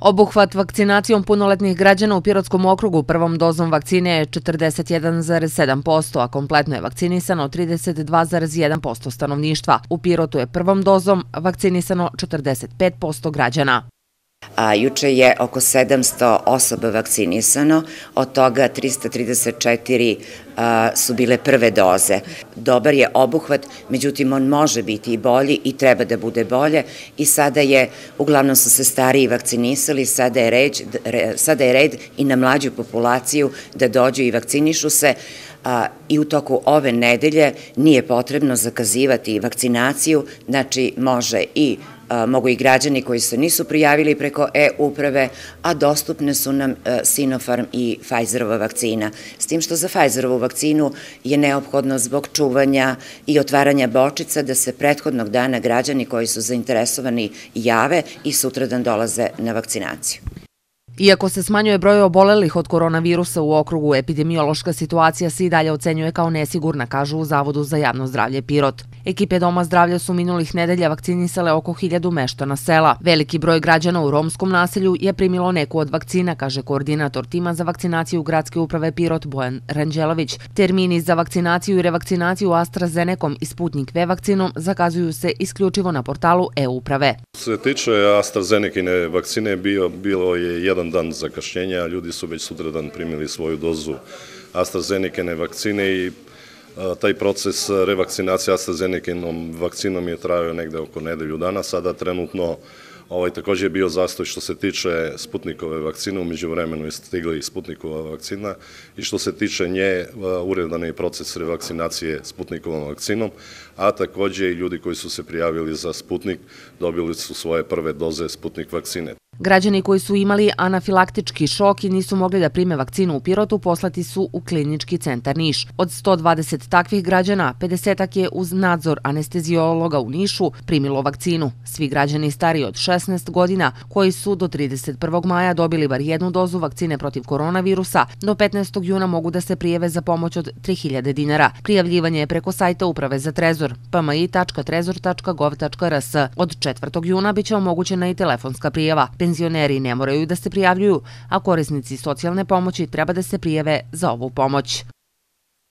Obuhvat vakcinacijom punoletnih građana u Pirotskom okrugu prvom dozom vakcine je 41,7%, a kompletno je vakcinisano 32,1% stanovništva. U Pirotu je prvom dozom vakcinisano 45% građana. A, juče je oko 700 osoba vakcinisano, od toga 334 su bile prve doze. Dobar je obuhvat, međutim on može biti i bolji i treba da bude bolje i sada je, uglavnom su se stariji vakcinisali, sada je red, sada je red i na mlađu populaciju da dođu i vakcinišu se i u toku ove nedelje nije potrebno zakazivati vakcinaciju, znači može i vakcinaciju, mogu i građani koji se nisu prijavili preko e-uprave, a dostupne su nam e, Sinopharm i Pfizerova vakcina. S tim što za Pfizerovu vakcinu je neophodno zbog čuvanja i otvaranja bočica da se prethodnog dana građani koji su zainteresovani jave i sutradan dolaze na vakcinaciju. Iako se smanjuje broj obolelih od koronavirusa u okrugu, epidemiološka situacija se i dalje ocenjuje kao nesigurna, kažu u Zavodu za javno zdravlje Pirot. Ekipe Doma zdravlja su minulih nedelja vakcinisale oko hiljadu meštana sela. Veliki broj građana u romskom naselju je primilo neku od vakcina, kaže koordinator tima za vakcinaciju Gradske uprave Pirot Bojan Ranđelović. Termini za vakcinaciju i revakcinaciju AstraZenecom i Sputnik V vakcinom zakazuju se isključivo na portalu e-uprave. Se tiče AstraZenecine vakcine, bio, bilo je jedan jedan dan zakašnjenja, a ljudi su već sutradan primili svoju dozu AstraZenecane vakcine i taj proces revakcinacije AstraZenecanom vakcinom je trajao negde oko nedelju dana. Sada trenutno ovaj, takođe je bio zastoj što se tiče Sputnikove vakcine, umeđu vremenu je stigla i Sputnikova vakcina i što se tiče nje uredan je proces revakcinacije Sputnikovom vakcinom, a takođe i ljudi koji su se prijavili za Sputnik dobili su svoje prve doze Sputnik vakcine. Građani koji su imali anafilaktički šok i nisu mogli da prime vakcinu u Pirotu poslati su u klinički centar Niš. Od 120 takvih građana, 50-ak je uz nadzor anestezijologa u Nišu primilo vakcinu. Svi građani stari od 16 godina koji su do 31. maja dobili bar jednu dozu vakcine protiv koronavirusa, do 15. juna mogu da se prijeve za pomoć od 3000 dinara. Prijavljivanje je preko sajta Uprave za trezor pmi.trezor.gov.rs. Od 4. juna biće omogućena i telefonska prijava. Penzioneri ne moraju da se prijavljuju, a korisnici socijalne pomoći treba da se prijave za ovu pomoć.